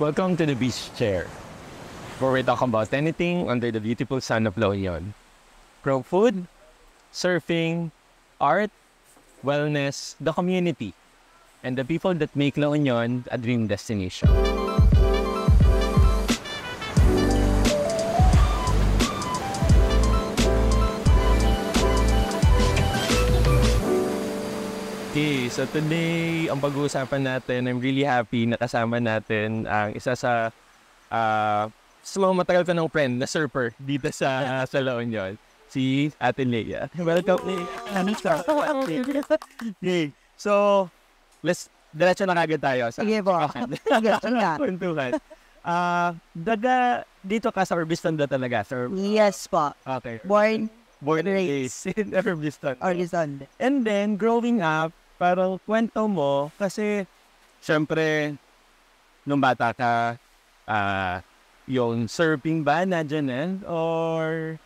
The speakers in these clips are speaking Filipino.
Welcome to the Beach Chair, where we talk about anything under the beautiful sun of La From food, surfing, art, wellness, the community, and the people that make La Union a dream destination. Okay, so today, ang pag-uusapan natin, I'm really happy na kasama natin ang isa sa uh, ah, slow matagal ko ng friend na surfer dito sa, uh, sa La Union, si Ate Leia. Welcome, Leia. Ano so, let's, diretso na kagad tayo sa Sige po. Diretso na. Kwentuhan. Uh, daga, dito ka sa Urbiston talaga? Sir? Yes po. Okay. Born Born and raised in Urbistown. Urbistown. And then, growing up, parang kwento mo kasi syempre nung bata ka uh, yung surfing ba na dyan eh? or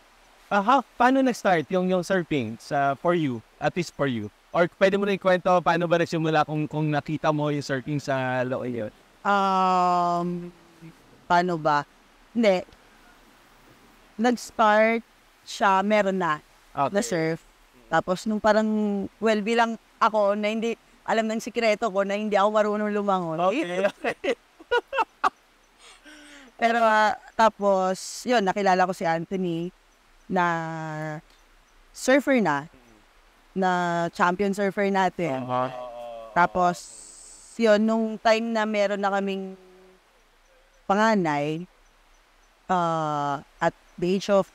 uh, ah, how, paano nag-start yung, yung surfing sa, for you at least for you or pwede mo rin kwento paano ba nagsimula kung, kung nakita mo yung surfing sa Loyola um paano ba hindi nag-start siya meron na okay. na surf tapos nung parang well bilang ako na hindi alam ng sikreto ko na hindi ako marunong lumangon. Okay, Pero uh, tapos, yun, nakilala ko si Anthony na surfer na, na champion surfer natin. Uh-huh. Tapos, yun, nung time na meron na kaming panganay, uh, at the age of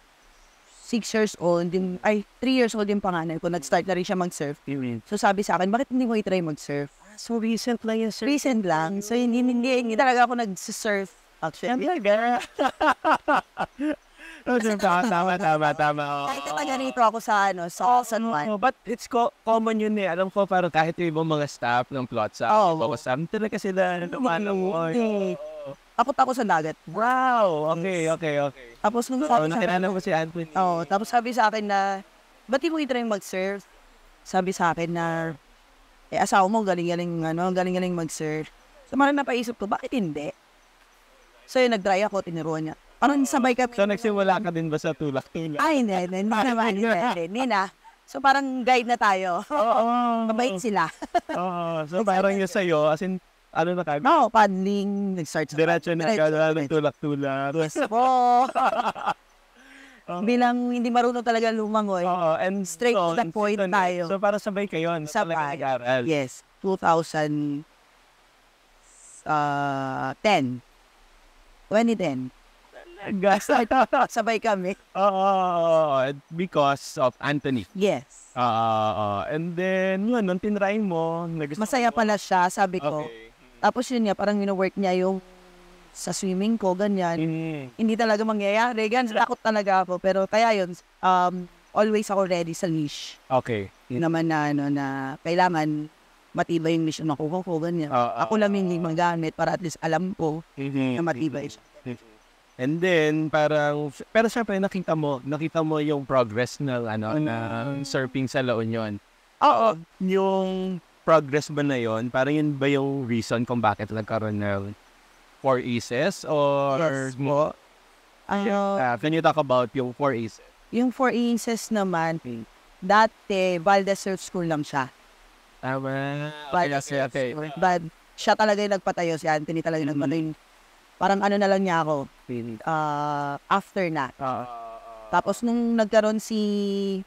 six years old, yung, ay, three years old yung panganay ko, nag-start na rin siya mag-surf. So sabi sa akin, bakit hindi mo i-try mag-surf? Ah, so recent lang yung surf? Recent lang. So hindi, hindi, hindi talaga ako nag-surf. Actually. Ang talaga. Oh, diba? tama, tama, tama. Oh. Kahit taga rito ako sa, ano, sa oh, San Juan. No, oh, but it's co- common yun eh. Alam ko parang kahit yung ibang mga staff ng plot sa, oh, oh. staff, talaga sila ano, lumanong. Oh, takot ako sa dagat. Wow! Okay, mm. okay, okay. Tapos nung sabi sa akin, mo si Anthony. Oh, tapos sabi sa akin na, ba't mo itry mag-surf? Sabi sa akin na, eh, asawa mo, galing-galing, ano, galing-galing mag-surf. So, parang napaisip ko, bakit hindi? So, yun, nag dry ako, tinuruan niya. Parang sabay kami. So, nagsimula ka din ba sa tulak-tulak? Ay, hindi, hindi, hindi naman, hindi, na. So parang guide na tayo. Oo. Oh, oh, Mabait sila. Oo. So parang yun sa'yo, as in, ano na kami? no, oh, paddling. Nag-start sa Diretso na ka na, nagtulak-tulak. Yes po. Uh-huh. Bilang hindi marunong talaga lumangoy. Oo, uh-huh. and straight so, to the point so, tayo. So, para sabay kayo. Ano sabay. Nag-aral. Yes. 2000 uh, 2010. Talaga. sabay ah, kami. Oo. Uh, because of Anthony. Yes. Uh, uh, and then, yun, nung tinrain mo, nag- Masaya pala siya, sabi ko. Okay tapos yun nga, parang wino-work niya yung sa swimming ko, ganyan. Mm-hmm. Hindi talaga mangyayari. Ganyan, takot talaga ako. Pero kaya yun, um, always ako ready sa leash. Okay. Yun naman na, ano, na kailangan matibay yung mission na ko, ganyan. Uh, uh, ako lang yung ah. magamit para at least alam ko mm-hmm. na matibay siya. Mm-hmm. And then, parang, pero syempre, nakita mo, nakita mo yung progress ng, ano, mm-hmm. ng surfing sa La Union. Oo. Yung progress ba na yon Parang yun ba yung reason kung bakit nagkaroon ng four aces? Or yes. mo? Ano, uh, can you talk about yung four aces? Yung four aces naman, hmm. dati, Valdez School lang siya. Tama. Ah, okay, but, okay, okay. But siya talaga yung nagpatayo, si Anthony talaga yung mm-hmm. nagpatayo. Parang ano na lang niya ako, uh, after na. Uh, Tapos nung nagkaroon si,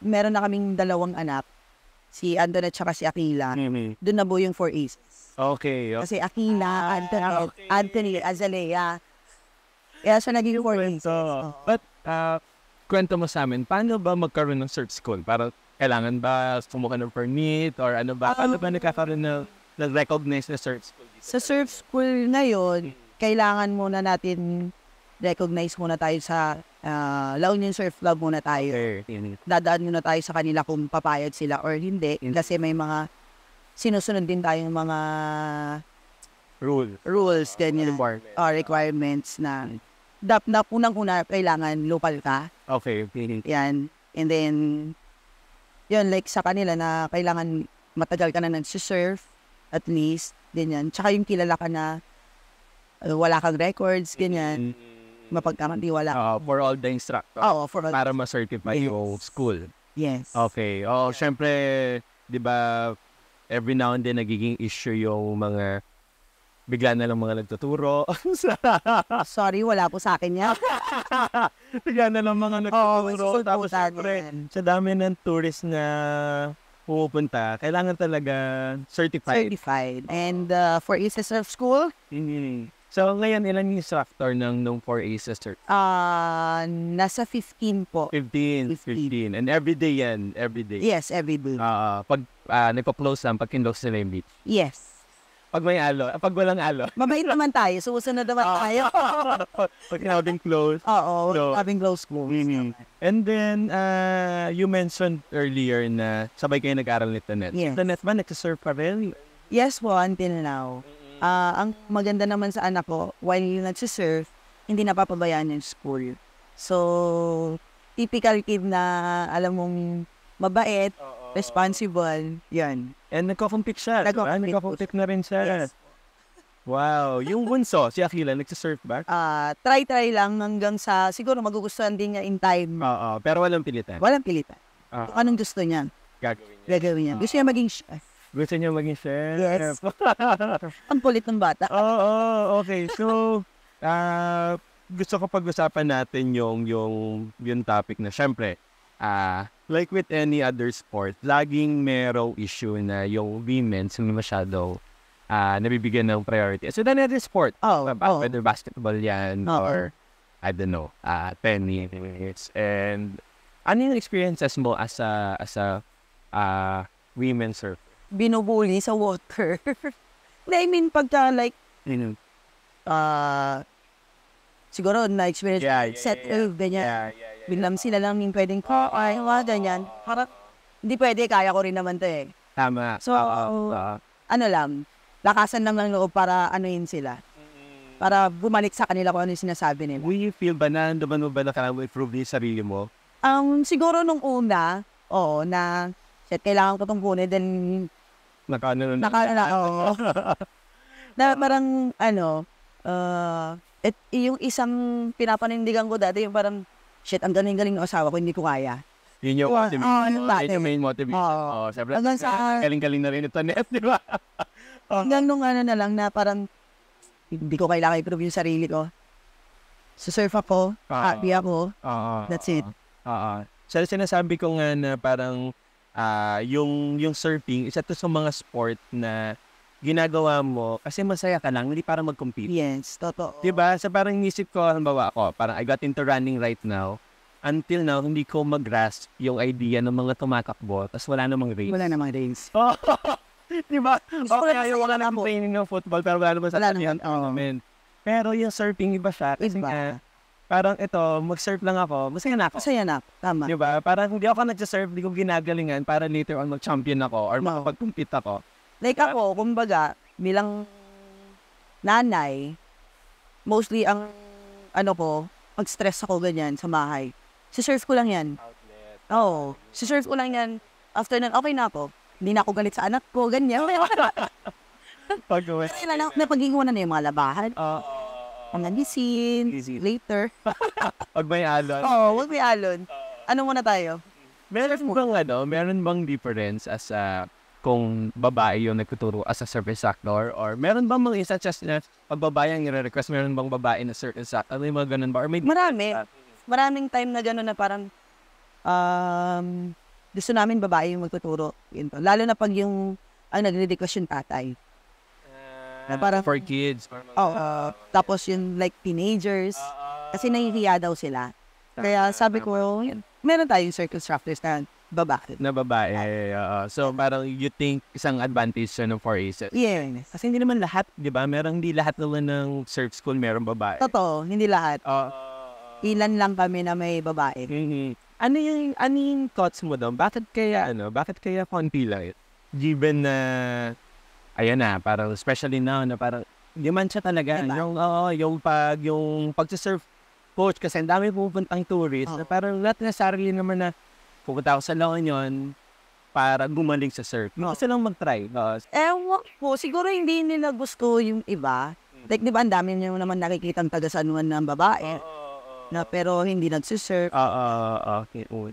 meron na kaming dalawang anak, si Anton at saka si Aquila, mm-hmm. doon na buo yung four aces. Okay. okay. Kasi Aquila, Anton, ah, okay. Anthony, Azalea. Kaya siya naging four aces. Oh. But, uh, kwento mo sa amin, paano ba magkaroon ng search school? Para kailangan ba kumuha ng permit or ano ba? Um, ano ba nakakaroon na, na recognize na search school? Dito? Sa search school ngayon, mm-hmm. kailangan muna natin recognize muna tayo sa uh, La Union Surf Club muna tayo. Okay. Dadaan muna tayo sa kanila kung papayag sila or hindi. kasi may mga sinusunod din tayong mga Rule. rules, uh, ganyan, requirement, uh, ah, requirements na dap na unang-una kailangan local ka. Okay. Yan. And then, yun, like sa kanila na kailangan matagal ka na nagsisurf, at least, ganyan. Tsaka yung kilala ka na wala kang records, ganyan. Mm-hmm mapagkaraniwala. Uh, ah, for all the instructors. Ah, oh, for all Para ma-certify yes. yung school. Yes. Okay. Oh, yeah. syempre, di ba, every now and then nagiging issue yung mga bigla na lang mga nagtuturo. Sorry, wala po sa akin yan. bigla na lang mga nagtuturo. Oh, Tapos syempre, sa dami ng tourist na pupunta, kailangan talaga certified. Certified. And uh, for ESSF school, mm-hmm. So, ngayon, ilan yung factor ng nung 4A sister? Ah, nasa 15 po. 15, 15. 15. And everyday yan, everyday. Yes, day. Ah, pag uh, ah, nagpa-close lang, pag kinlose nila yung beach. Yes. Pag may alo, ah, pag walang alo. Mabait naman tayo, susunod naman ah. tayo. pag sinabing close. Oo, so, having close close. Mm-hmm. And then, uh, you mentioned earlier na sabay kayo nag-aral ni Tanet. Yes. Tanet ba, nagsisurf pa rin? Yes po, until now. Mm-hmm uh, ang maganda naman sa anak ko, while nagsisurf, hindi napapabayaan yung school. So, typical kid na alam mong mabait, Uh-oh. responsible, yan. And nagko-compete siya. Nagko-compete, diba? nagko-compete na rin siya. Yes. Wow. Yung bunso, si Akila, nagsisurf ba? Ah, uh, try-try lang hanggang sa, siguro magugustuhan din niya in time. Oo, pero walang pilitan. Walang pilitan. Uh-oh. Ah, Kung anong gusto niya. Gagawin niya. Gagawin niya. Uh-oh. Ah. Gusto niya maging chef gusto niya maging chef. Yes. Ang kulit ng bata. Oo, oh, oh, okay. So, uh, gusto ko pag-usapan natin yung, yung, yung topic na syempre, uh, like with any other sport, laging merong issue na yung women sa masyado uh, nabibigyan ng priority. So, then other sport, oh, ba- oh. whether basketball yan oh, or, I don't know, uh, tennis. And ano yung experiences mo as a, as a uh, women surfer? binubuli sa water. I mean, pagka like, you know, uh, ah, siguro na-experience, yeah, yeah, set, yeah, yeah. Uh, ganyan. Yeah, yeah, yeah, Bilam yeah. sila lang yung pwedeng, oh, ay, wala, ganyan. Parang, hindi pwede, kaya ko rin naman to eh. Tama. So, uh, uh, ano lang, lakasan lang ng loob para anuin sila. Para bumalik sa kanila kung ano yung sinasabi nila. Will you feel ba na, naman mo ba na kailangan mo improve yung sarili mo? Um, siguro nung una, oo, na shit, kailangan ko itong kunin, then, Nakaano na. naka, na, oo. na parang, ano, uh, ah, et, yung isang pinapanindigan ko dati, yung parang, shit, ang galing-galing ng asawa ko, hindi ko kaya. Yun yung Wa- diba? motivation. oh, yun dati. yung main motivation. Oo. Oh, siyempre, Hanggang sa- galing-galing na rin ito, Nef, di ba? Hanggang nung ano na lang na parang, hindi ko kailangan i-prove yung sarili ko. Susurf ako, Ah. happy ako, Oo. that's it. uh. So, sinasabi ko nga na parang uh, yung yung surfing isa to sa mga sport na ginagawa mo kasi masaya ka lang, hindi para mag-compete. Yes, totoo. 'Di ba? Sa so, parang inisip ko halimbawa ako, parang I got into running right now. Until now, hindi ko mag-grasp yung idea ng mga tumatakbo tapos wala namang race. Wala namang race. Oh, di Okay, yung wala namang training ng football pero wala namang sa wala ano naman, Pero yung surfing iba siya. Kasi, iba. Uh, parang ito, mag-surf lang ako, masaya na ako. Masaya na, tama. Di ba? Parang hindi ako nagsasurf, hindi ko ginagalingan para later on mag-champion ako or no. makapag-compete ako. Like ako, kumbaga, bilang nanay, mostly ang ano po, mag stress ako ganyan sa bahay. si Sisurf ko lang yan. Outlet. Oo. si sisurf ko lang yan. After nun, okay na ako. Hindi na ako galit sa anak ko, ganyan. Pag-uwi. Napag-iwanan na yung mga labahan. Oo. Uh, ah mga gising, later. Pag may alon. Oo, oh, huwag may alon. Ano muna tayo? Meron bang ano, meron bang difference as a kung babae yung nagtuturo as a service actor or meron bang mga isa just na pag babae ang nire-request meron bang babae na certain sack ano yung mga ganun ba or may Marami. Maraming time na gano'n na parang um, gusto namin babae yung magtuturo. Yun po. Lalo na pag yung ang nagre-request yung tatay. Na parang, for kids. Oh, uh, tapos yung like teenagers, kasi nahihiya daw sila. Kaya sabi ko, yun, meron tayong circle rafters na babae. Na babae, uh, So, parang you think isang advantage siya ng 4 Yes. Kasi hindi naman lahat, di ba? Merang hindi lahat nila ng surf school meron babae. Totoo, hindi lahat. Uh, Ilan lang kami na may babae. Mm-hmm. Ano yung, ano yung thoughts mo doon? Bakit kaya, ano, bakit kaya konti lang? Given na uh, ayun na, parang especially now na parang man siya talaga. Diba? Yung, oo, yung pag, yung pagsisurf coach kasi ang dami pupuntang tourist oh. na parang not necessarily naman na pupunta ako sa La Union para gumaling sa surf. No. Kasi lang mag-try. Uh, Ewan po, siguro hindi nila gusto yung iba. Mm-hmm. Like, di ba, ang dami nyo naman nakikita ang tagasanuan ng babae. Oh, oh, oh. Na pero hindi nagsisurf. Oo, uh, uh, okay. Oh.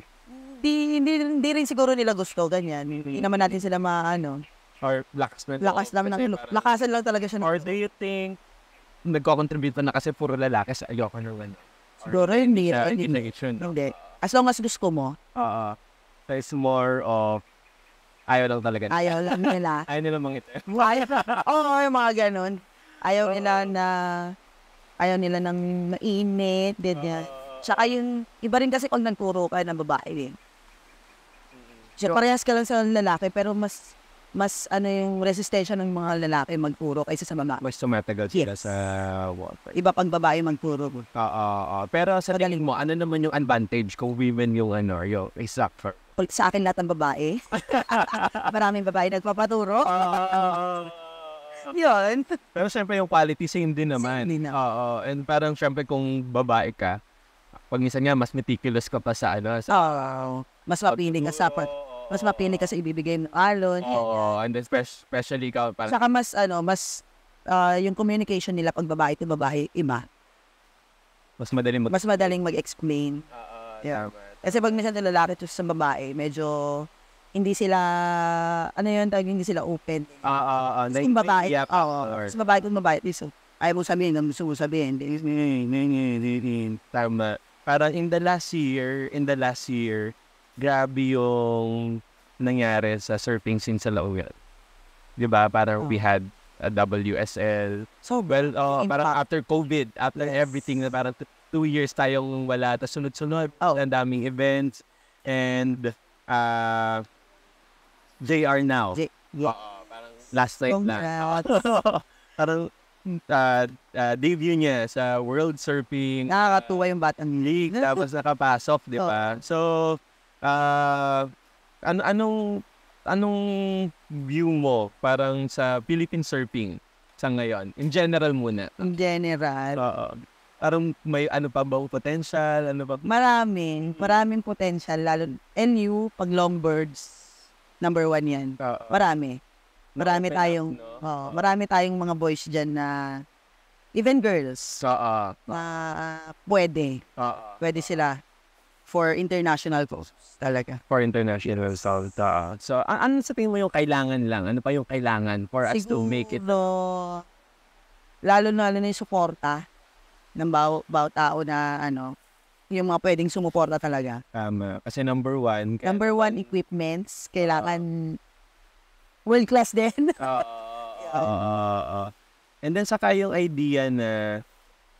Di, hindi, hindi rin siguro nila gusto ganyan. Hindi mm-hmm. naman natin sila maano. Or lakas na. Lakas namin ng look. Lakasan lang talaga siya. ng- Or do you think nagko-contribute na kasi puro lalaki sa ayoko na rin? Siguro hindi. hindi. inclination. Hindi. As long as gusto mo, Oo. So it's more of ayaw lang talaga. ayaw lang nila. Ayaw nila mga ito. Ayaw. oh, yung mga ganun. Ayaw nila na, ayaw nila ng mainit, ganyan. Tsaka yung, iba rin kasi kung nagturo ka ng babae din. Eh. Mm-hmm. Siya, parehas ka lang sa lalaki, pero mas mas ano yung resistensya ng mga lalaki magpuro kaysa sa mga. Mas tumatagal sila yes. sa water. Iba pang babae magpuro. Oo. Uh, uh, uh. Pero sa tingin mo, ano naman yung advantage kung women yung ano, yung exact for? Sa akin lahat ng babae. Maraming babae nagpapaturo. Uh, Yun. Pero siyempre yung quality same din naman. Same din naman. Oo. Uh, uh, and parang siyempre kung babae ka, pag minsan nga mas meticulous ka pa sa ano. Sa, oh, mas mapiling ka sa mas mapili kasi ibibigay ng alon. Oo, and then especially ka parang... Saka mas, ano, mas uh, yung communication nila pag babae to babae, iba. Mas madaling mag- Mas madaling mag-explain. Oo, yeah. Kasi pag minsan lalaki to sa babae, medyo hindi sila, ano yun, tawag, hindi sila open. Ah, ah, ah. Tapos kung babae, oh, oo. Or... Tapos babae kung babae, listen, ayaw mo sabihin, ang mo sabihin. Tama. Para in the last year, in the last year, grabe yung nangyari sa surfing scene sa La Union. 'Di ba? Parang oh. we ah. had a WSL. So, well, uh, impact. parang after COVID, after yes. everything na parang two years tayong wala, tapos sunod-sunod, oh. ang daming events, and uh, ah, they are now. J- yeah. uh, last night Congrats. na. parang uh, uh, debut niya sa World Surfing. Nakakatuwa yung Batang League. Tapos nakapasok, di oh. ba? So, uh, ah, an- anong anong view mo parang sa Philippine surfing sa ngayon? In general muna. In general. Oo. Parang may ano pa bang potential? Ano pa? Maraming. Mm. Maraming potential. Lalo, NU, pag longbirds, number one yan. Oo. Marami. Marami no, tayong, no? oh, marami tayong mga boys dyan na even girls. Oo. Uh, pwede. Oo. Pwede sila for international courses talaga. For international result. Uh, ah. so, an- ano sa tingin mo yung kailangan lang? Ano pa yung kailangan for us Siguro, to make it? lalo na lalo na yung suporta ng bawat baw tao na ano, yung mga pwedeng sumuporta talaga. Tama. kasi number one. Kaya... Number one, equipments. Kailangan uh, world class din. Oo. uh, uh, uh, And then saka yung idea na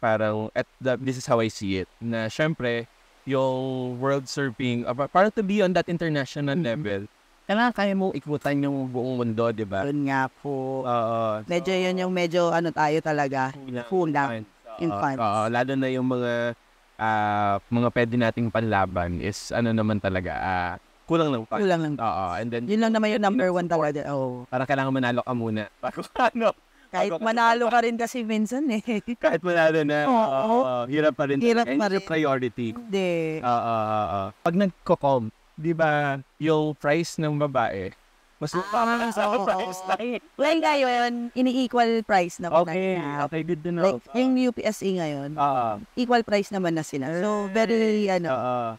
parang at the, this is how I see it. Na syempre, yung world surfing, para to be on that international level, kailangan kaya mo ikutan yung buong mundo, di ba? Yun nga po. Uh, medyo so, yun yung medyo ano tayo talaga, kulang in funds. Uh, uh, lalo na yung mga uh, mga pwede nating panlaban is ano naman talaga, uh, kulang lang pa. Kulang lang. Oo, and then yun lang naman yung number one talaga. Oh. Para kailangan manalo ka muna bago ano. Kahit manalo ka rin kasi minsan eh. Kahit manalo na, oo, oh, oh, oh, hirap pa rin. Hirap pa rin. priority. Hindi. Oo, uh, uh, uh, Pag nagko-com, di ba, yung price ng babae, mas mababa ah, sa oh, price na. Well, ngayon, ini-equal price na. Okay, na. okay, good to know. Like, yung UPSE ngayon, uh, equal price naman na sila. So, very, ano, uh,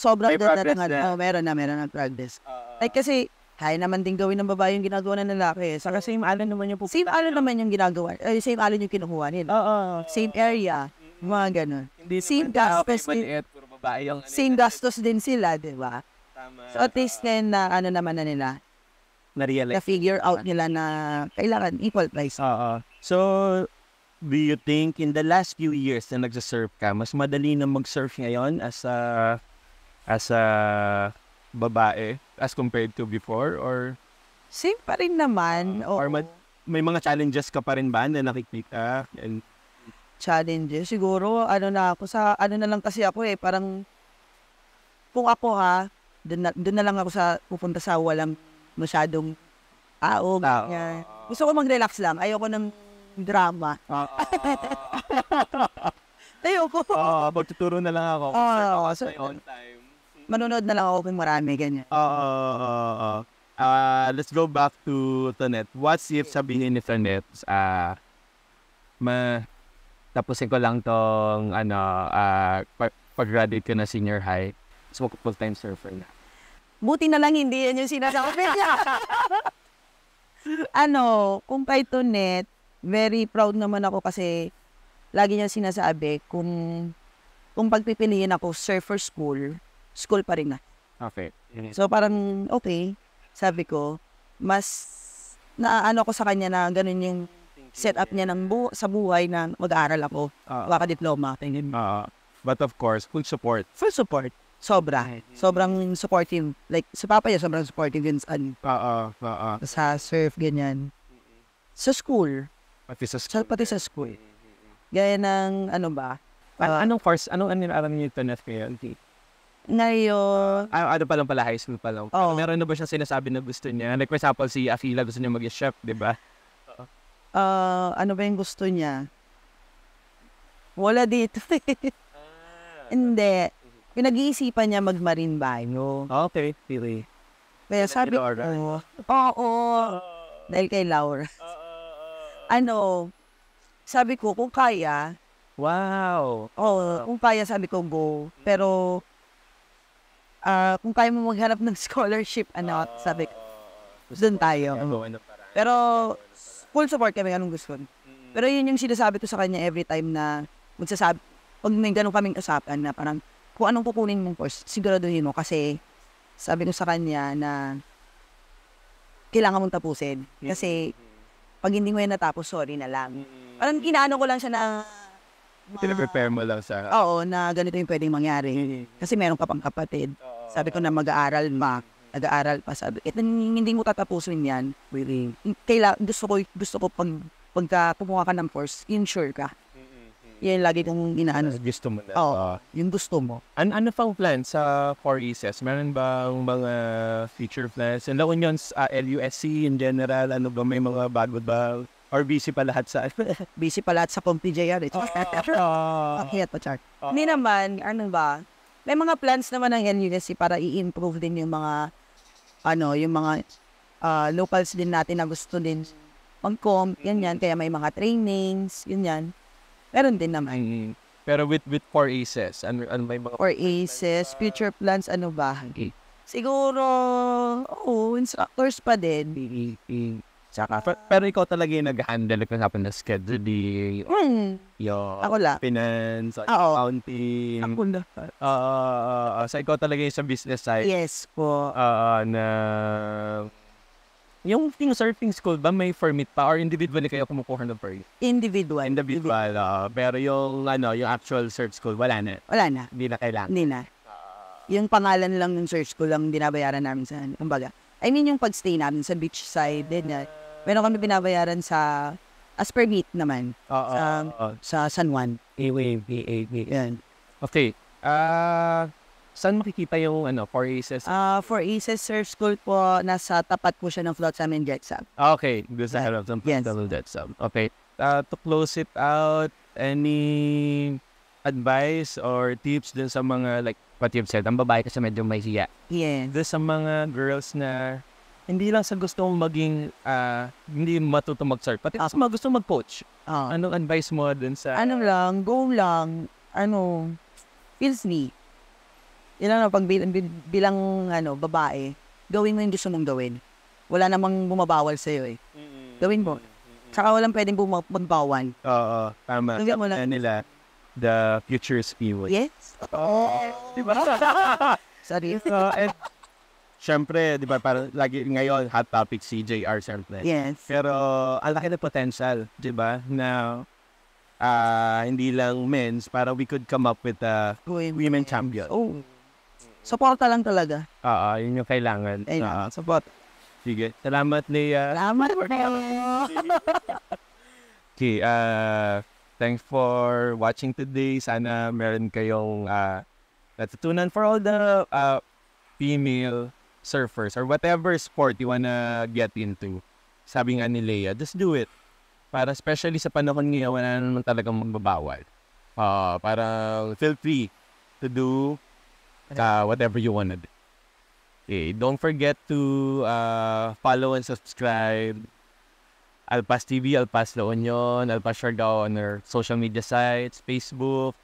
sobrang doon na, na, na, oh, meron na, meron na progress. Uh, like kasi, kaya naman din gawin ng babae yung ginagawa ng lalaki. Saka same island naman yung pupunta. Same island naman yung ginagawa. Uh, same island yung kinukuha nila. Oo. Uh, uh, same area. Mga ganun. Hindi same gastos. Maliit, puro babae yung ano same gastos din sila, di ba? Tama. So at least then, na ano naman na nila, na-realize. Na-figure out nila na kailangan equal price. Oo. So, do you think in the last few years na nagsasurf ka, mas madali na mag-surf ngayon as a, as a babae as compared to before or same pa rin naman uh, oo. or ma- may mga challenges ka pa rin ba na nakikita and challenges siguro ano na ako sa ano na lang kasi ako eh parang kung ako ha doon na, dun na lang ako sa pupunta sa walang masyadong aog ah, oh. gusto ko mag-relax lang ayoko ng drama uh, uh, ayoko oh, magtuturo na lang ako uh, so, on time manonood na lang ako kung marami, ganyan. Oo, oo, oo. Uh, let's go back to Tonet. What if sabihin ni Tonet, uh, ah, ma, tapusin ko lang tong, ano, uh, pag-graduate ko na senior high, so full-time surfer na. Buti na lang hindi yan yung sinasabi niya. ano, kung kay net very proud naman ako kasi lagi niya sinasabi kung kung pagpipiliin ako surfer school, school pa rin na. Okay. Mm. So parang okay, sabi ko, mas naaano ko sa kanya na ganun yung setup niya ng bu- sa buhay na mag-aaral ako, uh, ah. makadiploma. Uh, ah, but of course, full support. Full support. Sobra. Sobrang supportive. Like, si Papa niya, sobrang supportive yun sa, uh, uh, uh, sa surf, ganyan. Sa school. Pati sa school. Sa, pati sa school. Gaya ng, ano ba? Uh, anong course, anong ano alam niyo ito na faculty? Ngayon. Ah, ano pa lang pala, high school pa lang. Oh. Meron na ba siya sinasabi na gusto niya? Like for example, si Akila gusto niya maging chef, di ba? Uh, ano ba yung gusto niya? Wala dito. ah, Hindi. Pinag-iisipan mm-hmm. niya mag-marine bayo. Ah, okay, really. Kaya sabi ko, oo, oh, oh, dahil kay Laura. ano, sabi ko, kung kaya, Wow. oh, kung kaya sabi ko go. Pero uh, kung kaya mo maghanap ng scholarship, ano, uh, sabi ko, ah, doon tayo. Pero, full support kami anong gusto. mm Pero yun yung sinasabi ko sa kanya every time na magsasabi, pag may ganun kaming kasapan na parang, kung anong kukunin mong course, siguraduhin mo kasi sabi ko sa kanya na kailangan mong tapusin. Kasi, pag hindi mo yan natapos, sorry na lang. Parang inaano ko lang siya na Ma- Pinaprepare mo lang sa... Oo, na ganito yung pwedeng mangyari. Kasi meron ka pang kapatid. Sabi ko na mag-aaral, ma. Nag-aaral pa. Sabi, Ito eh, hindi mo tatapusin yan. Really. Kaila, gusto ko, gusto ko pag, pagka pumuha ka ng course, yun ka. Mm-hmm. Yan lagi kong inaano. Gusto mo na. oh, yung gusto mo. An ano pang plan sa 4 Aces? Meron ba mga future plans? And La Union's uh, ah, LUSC in general, ano ba may mga bago ba? Or busy pa lahat sa... busy pa lahat sa Pompey JR. It's oh, oh, oh, oh, Hindi naman, ano ba? May mga plans naman ng NUSC para i-improve din yung mga ano, yung mga uh, locals din natin na gusto din mag-com, yan yan mm. Kaya may mga trainings, yun yan Meron din naman. Mm-hmm. Pero with with for aces, and, ano may mga... For aces, uh, future plans, ano ba? Okay. Mm. Siguro, oo, oh, instructors pa din. Mm-hmm. Tsaka, pero ikaw talaga yung nag-handle like, usapan na scheduling, mm. yung ako la. finance, Oo. accounting. Ako na. Uh, ah, ah, ah, so, ikaw talaga yung sa business side. Yes po. Uh, na, yung thing surfing school ba may permit pa or individually kayo kumukuha ng permit? Individual. Individual. Uh, pero yung ano, yung actual search school wala na. Wala na. Hindi na kailangan. Hindi na. Uh, yung pangalan lang ng search school lang dinabayaran namin sa ano, kumbaga. I mean, yung pagstay namin sa beach side, din. Uh, meron kami binabayaran sa as per meet naman. Oo. Oh, oh, oh, oh. Sa San Juan. A-Wave, A-Wave. Yan. Okay. Uh, saan makikita yung ano, for Aces? Uh, ah, for Aces Surf School po, nasa tapat po siya ng Flotsam and Jetsam. Ah, okay. Doon sa harap ng Flotsam and Jetsam. Okay. Uh, to close it out, any advice or tips din sa mga like what you've said, ang babae kasi medyo mahihiya. Yeah. Doon sa mga girls na hindi lang sa gusto mong maging, uh, hindi matuto mag surf pati sa mga gusto mag-coach. Uh, ah. Anong advice mo dun sa... Ano lang, go lang, ano, feels me. Yun lang, pag bil- bil- bilang ano, babae, gawin mo yung gusto mong gawin. Wala namang bumabawal sa'yo eh. Mm-hmm. Gawin mo. Mm-hmm. Tsaka walang pwedeng bumabawal. Oo, uh, tama. Tama nila the future is viewers. Yes. Oh. Di ba? Sorry. So, uh, and, syempre, di ba, parang lagi ngayon, hot topic CJR, J.R. Yes. Pero, ang laki na potential, di ba, na uh, hindi lang men's, para we could come up with a Going women champion. Oh. Suporta lang talaga. Oo, yun yung kailangan. Ayun, uh, support. Sige. Salamat, Leia. Salamat, Leo. okay, uh, Thanks for watching today. Sana meron kayong uh, natutunan for all the uh, female surfers or whatever sport you wanna get into. Sabi nga ni Leia, just do it. Para especially sa panahon ngayon, wala naman talagang magbabawal. Uh, ah, para feel free to do uh, whatever you wanted. do. Okay, don't forget to uh, follow and subscribe Alpas TV, Alpas La Union, Alpas Siargao on our social media sites, Facebook,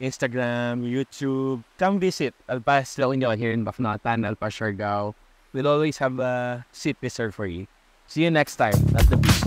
Instagram, YouTube. Come visit Alpas La Union here in Bafnatan, Alpas Siargao. We'll always have a seat reserved for you. See you next time at the beach.